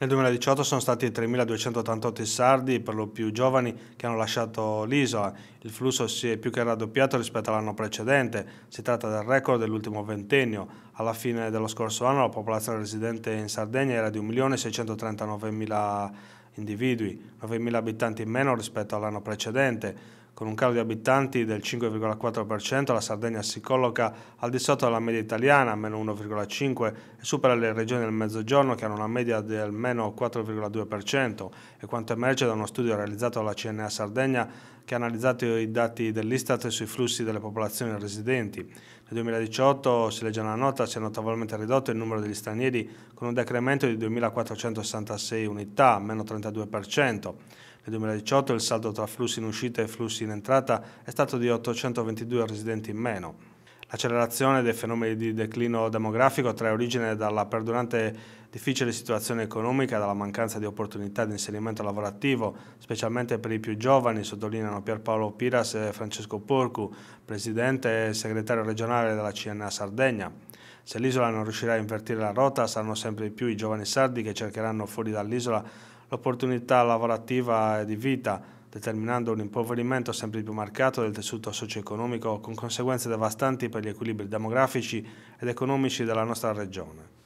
Nel 2018 sono stati 3.288 i sardi, per lo più giovani, che hanno lasciato l'isola. Il flusso si è più che raddoppiato rispetto all'anno precedente. Si tratta del record dell'ultimo ventennio. Alla fine dello scorso anno la popolazione residente in Sardegna era di 1.639.000 individui, 9.000 abitanti in meno rispetto all'anno precedente. Con un calo di abitanti del 5,4% la Sardegna si colloca al di sotto della media italiana, meno 1,5%, e supera le regioni del mezzogiorno che hanno una media del meno 4,2%. E quanto emerge da uno studio realizzato dalla CNA Sardegna che ha analizzato i dati dell'Istat sui flussi delle popolazioni residenti. Nel 2018, si legge nella nota, si è notevolmente ridotto il numero degli stranieri con un decremento di 2.466 unità, meno 32%. Nel 2018 il saldo tra flussi in uscita e flussi in entrata è stato di 822 residenti in meno. L'accelerazione dei fenomeni di declino demografico trae origine dalla perdurante difficile situazione economica, dalla mancanza di opportunità di inserimento lavorativo, specialmente per i più giovani, sottolineano Pierpaolo Piras e Francesco Porcu, presidente e segretario regionale della CNA Sardegna. Se l'isola non riuscirà a invertire la rotta, saranno sempre più i giovani sardi che cercheranno fuori dall'isola l'opportunità lavorativa e di vita, determinando un impoverimento sempre più marcato del tessuto socio-economico con conseguenze devastanti per gli equilibri demografici ed economici della nostra regione.